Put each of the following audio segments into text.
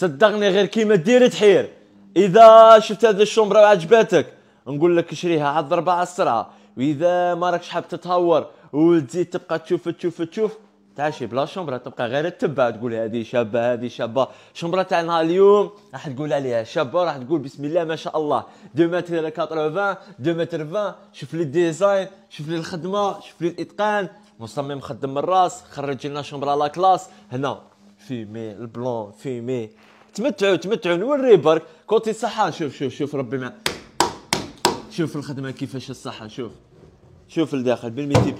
صدقني غير كيما ديري تحير اذا شفت هذا الشومبرا وعجباتك نقول لك شريها على الضربه على السرعه واذا ما راكش حاب تتهور وتزيد تبقى تشوف تشوف تشوف تعشي بلا شومبرا تبقى غير تتبع تقول هذه شابه هذه شابه شومبرا نهار اليوم راح تقول عليها شابه راح تقول بسم الله ما شاء الله 2 متر 80 2 متر 20 شوف لي الديزاين شوف لي الخدمه شوف لي الاتقان مصمم خدم من الراس خرج لنا شومبرا لا كلاس هنا فيمي البلون فيمي تمتعوا تمتعوا نوري برك كوتي الصحه شوف شوف شوف ربي ما شوف الخدمه كيفاش الصحه شوف شوف الداخل بلي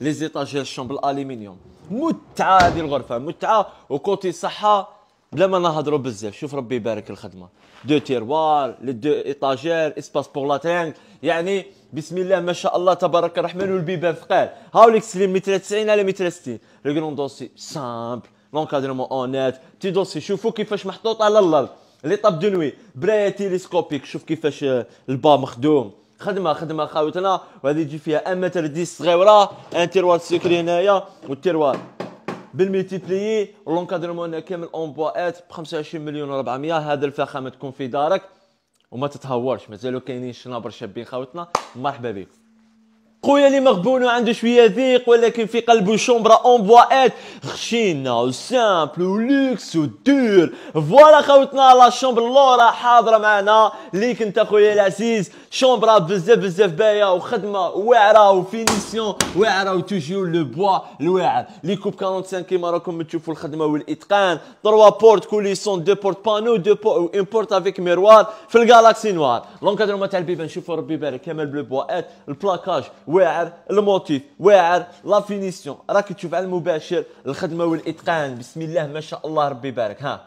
لي زيتاجير الشومبل الالمنيوم متعه هذه الغرفه متعه وكوتي الصحه بلا ما نهضروا بزاف شوف ربي يبارك الخدمه دو تيروار لي دو ايطاجير اسباس بور تانك يعني بسم الله ما شاء الله تبارك الرحمن والبيبان فقال هاوليك سليم متر 90 على متر 60 لو كروندونسي سامبل لونكادرمون اونيت تي دوسي شوفوا كيفاش محطوط على الارض لي طاب نوي براية تيليسكوبيك شوف كيفاش البا مخدوم خدمه خدمه خاوتنا وهذه تجي فيها ان متر دي صغيره ان تيروار سيكري هنايا والتيروار بالميتيبلي لونكادرمون كامل اون ات ب 25 مليون و400 هذا الفخامه تكون في دارك وما تتهورش مازالوا كاينين شنابر شابين خاوتنا مرحبا بكم خويا اللي مغبون وعنده شويه ذيق ولكن في قلبه شومبرا اون سامبل خشينه وسامبل ولوكس دور فوالا خوتنا لا شومبر لورا حاضره معنا ليك انت خويا العزيز شومبرا بزاف بزاف باهيه وخدمه واعره وفينيسيون واعره وتجيو لو بوا الواعر لي كوب 45 كيما راكم تشوفوا الخدمه والاتقان تروا بورت كوليسون دو بورت بانو دو بورت اون بورت افيك ميروار في الجالاكسي نوار لونكادرمون تاع البيبان شوفوا ربي يبارك كامل بلو ات البلاكاج واعر الموتيف واعر لا فينيسيون راك تشوف على المباشر الخدمه والاتقان بسم الله ما شاء الله ربي يبارك ها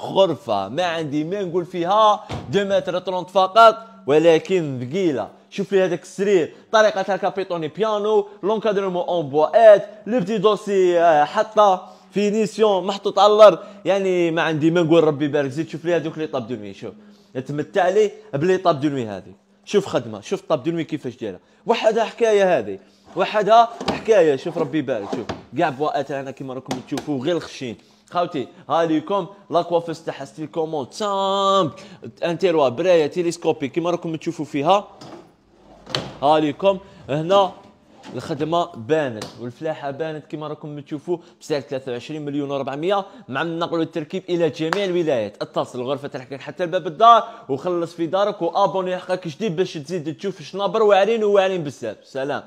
غرفه ما عندي ما نقول فيها 2 متر 30 فقط ولكن ثقيله شوف لي هذاك السرير طريقه تاع الكابيتوني بيانو لونكادرمون اون بوات لو بتي دوسي آه، حطه فينيسيون محطوط على الارض يعني ما عندي ما نقول ربي يبارك زيد شوف لي هذوك لي طاب دو شوف تمتع لي بلي طاب دو هذه شوف خدمه شوف طاب دو كيفاش دايره وحدها حكايه هذه وحدها حكايه شوف ربي يبارك شوف كاع ات انا كيما راكم تشوفوا غير الخشين خاوتي هاليكم لاكوافيس تاعها ستيل كوموند سامب انتيروا برايه تيليسكوبي كيما راكم تشوفوا فيها هاليكم هنا الخدمه بانت والفلاحه بانت كما راكم تشوفوا بسعر 23 مليون و400 مع نقل التركيب الى جميع الولايات اتصل غرفه الحكايه حتى الباب الدار وخلص في دارك وابوني حقك جديد باش تزيد تشوف شنابر واعرين وواعرين بزاف سلام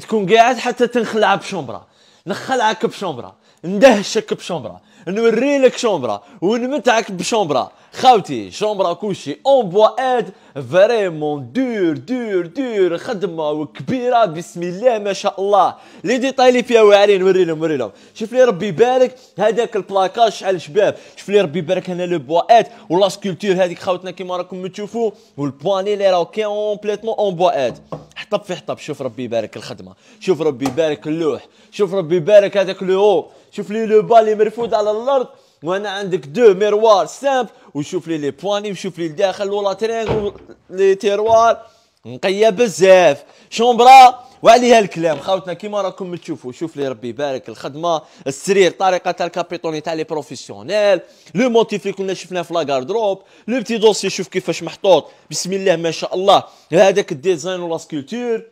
تكون قاعد حتى تنخلع بشومبرا نخلعك بشومبرا ندهشك بشومبرا نوريلك شومبرا ونمتعك بشومبرا خاوتي شومبرا كوشي اون بوا اد فريمون دور دور دور خدمه وكبيره بسم الله ما شاء الله لي ديطاي اللي فيها واعرين نوري لهم نوري لهم شوف لي ربي يبارك هذاك البلاكاج شحال شباب شوف لي ربي يبارك هنا لو بوا اد ولا سكولتور هذيك خاوتنا كيما راكم تشوفوا والبواني اللي راهو كومبليتمون اون بوا اد حطب في حطب شوف ربي يبارك الخدمه شوف ربي يبارك اللوح شوف ربي يبارك هذاك لو شوف لي لو با اللي مرفود على الارض وانا عندك دو ميروار سامب وشوف لي لي بواني وشوف لي الداخل ولا ترينغ لي تيروار نقيه بزاف شومبرا وعليها الكلام خاوتنا كيما راكم تشوفوا شوف لي ربي يبارك الخدمه السرير طريقه تاع الكابيتوني تاع لي بروفيسيونيل لو موتيف اللي كنا شفناه في لاكاردروب لو بتي دوسي شوف كيفاش محطوط بسم الله ما شاء الله هذاك الديزاين ولا سكولتور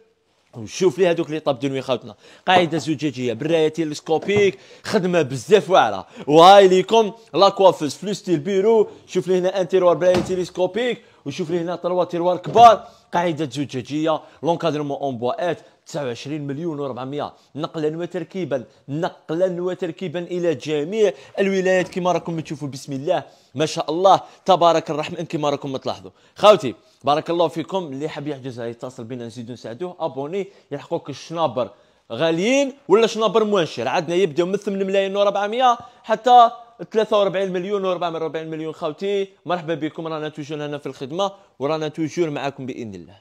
شوف لي هذوك لي طاب دنوي خاوتنا قاعده زجاجيه برايه تيليسكوبيك خدمه بزاف واعره وهاي ليكم لاكوافوز كوافوز فلوس بيرو شوف لي هنا انتيروار برايه تيليسكوبيك وشوف لي هنا طلوا تيروار كبار قاعده زجاجيه لونكادرمون اون ات 29 مليون و400 نقلا وتركيبا نقلا وتركيبا الى جميع الولايات كما راكم تشوفوا بسم الله ما شاء الله تبارك الرحمن كما راكم تلاحظوا خاوتي بارك الله فيكم اللي حاب يحجز يتصل بنا نزيدو نساعدوه ابوني يلحقوك الشنابر غاليين ولا شنابر موانشر عندنا يبداو من 8 ملايين و400 حتى 43 مليون و44 مليون خاوتي مرحبا بكم رانا توجور هنا في الخدمه ورانا توجور معاكم باذن الله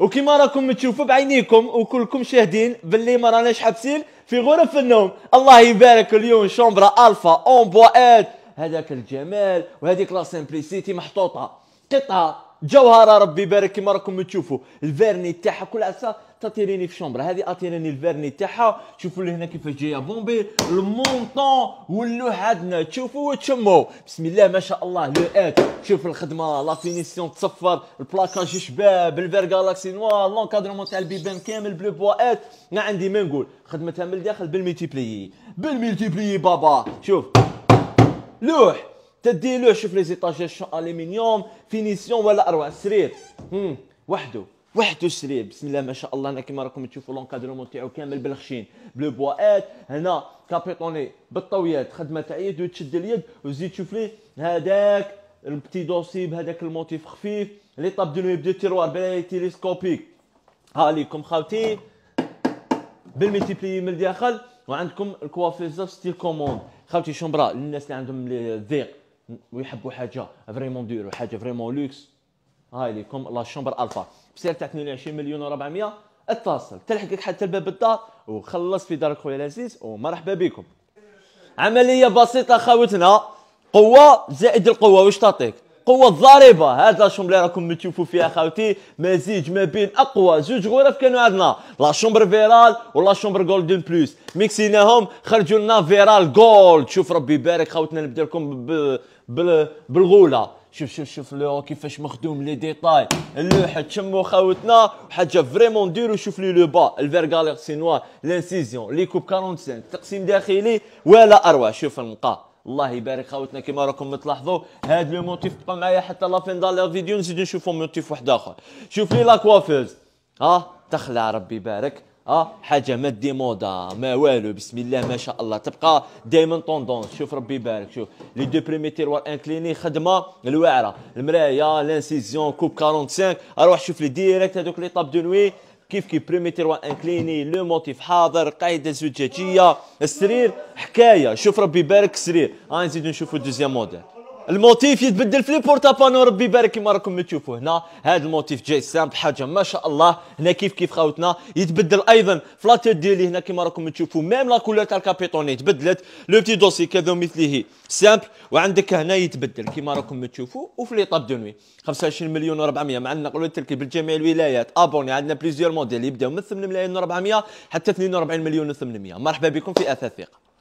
وكما راكم تشوفوا بعينيكم وكلكم شاهدين باللي ما راناش حابسين في غرف النوم الله يبارك اليوم شومبرا الفا اون بوات هذاك الجمال وهذيك لا سيمبليسيتي محطوطه قطعه جوهره ربي يبارك كما راكم تشوفوا الفيرني تاعها كل عصا تاتيريني في شومبر هذه اتيريني الفيرني تاعها شوفوا هنا كيفاش جايه بومبي المونطون ولوح عندنا تشوفوا وتشموا بسم الله ما شاء الله لو ات شوف الخدمه لا فينيسيون تصفر البلاكاج شباب الفير جالاكسي نوار لونكادرمون تاع البيبان كامل بلو بوا ات ما عندي ما نقول خدمتها من الداخل بالميتيبلي بالميتيبلي بابا شوف لوح تدي لوح شوف لي شون الومنيوم فينيسيون ولا اروع سرير وحده واحد 71 بسم الله ما شاء الله انا كما راكم تشوفوا لونكادرومون تاعو كامل بالخشين بلو بواات هنا كابيطوني بالطويات خدمه تاع يد وتشد اليد وزيد تشوف لي هذاك البتي دوسي بهذاك الموتيف خفيف لي طاب دو نوي دو تيروار بلاي تيليسكوبيك ها ليكم خاوتي بالميتيبلي من الداخل وعندكم الكوافيزر ستيل كوموند خاوتي شومبرا للناس اللي عندهم الذيق ويحبوا حاجه فريمون دور وحاجه فريمون لوكس هاي ليكم لا شومبر الفا بسعر تاع 22 مليون و400 اتصل تلحقك حتى لباب الدار وخلص في دارك خويا العزيز ومرحبا بكم عمليه بسيطه خاوتنا قوه زائد القوه واش تعطيك قوه الضاربه هاد لاشومبر اللي راكم تشوفوا فيها خاوتي مزيج ما بين اقوى زوج غرف كانوا عندنا لا شومبر فيرال ولا شومبر جولدن بلوس ميكسيناهم خرجوا لنا فيرال جولد شوف ربي يبارك خاوتنا نبدا لكم بالغوله شوف شوف شوف لو كيفاش مخدوم لي ديتاي اللوحه تشمو خاوتنا حاجه فريمون دير شوف لي لو با الفيرغالير نوار لانسيزيون لي كوب 45 تقسيم داخلي ولا اروع شوف النقا الله يبارك خاوتنا كما راكم تلاحظوا هاد لو موتيف بقى معايا حتى لا فين دال الفيديو نزيد نشوفو موتيف واحد اخر شوف لي لا كوافيز ها تخلع ربي يبارك اه حاجه ما دي موضه ما والو بسم الله ما شاء الله تبقى دائما طوندونس شوف ربي يبارك شوف لي دو بريمي تيروار انكليني خدمه الواعره المرايه لانسيزيون كوب 45 اروح شوف لي ديريكت هذوك لي طاب دو نوي كيف كيف بريمي تيروار انكليني لو موتيف حاضر قاعده زجاجيه السرير حكايه شوف ربي يبارك السرير ها آه نزيدو نشوفو دوزيام موديل الموتيف يتبدل في لي بانو ربي يبارك كيما راكم تشوفوا هنا هذا الموتيف جاي سام بحاجه ما شاء الله هنا كيف كيف خاوتنا يتبدل ايضا فلاتير ديالي هنا كيما راكم تشوفوا ميم لا كولور تاع الكابيتوني تبدلت لو بتي دوسي كذا مثله سامبل وعندك هنا يتبدل كيما راكم تشوفوا وفي لي طاب دو نوي 25 مليون و400 مع النقل التركي بالجميع الولايات ابوني عندنا بليزيور موديل يبداو من 8 ملايين و400 حتى 42 مليون و800 مرحبا بكم في اثاث ثقه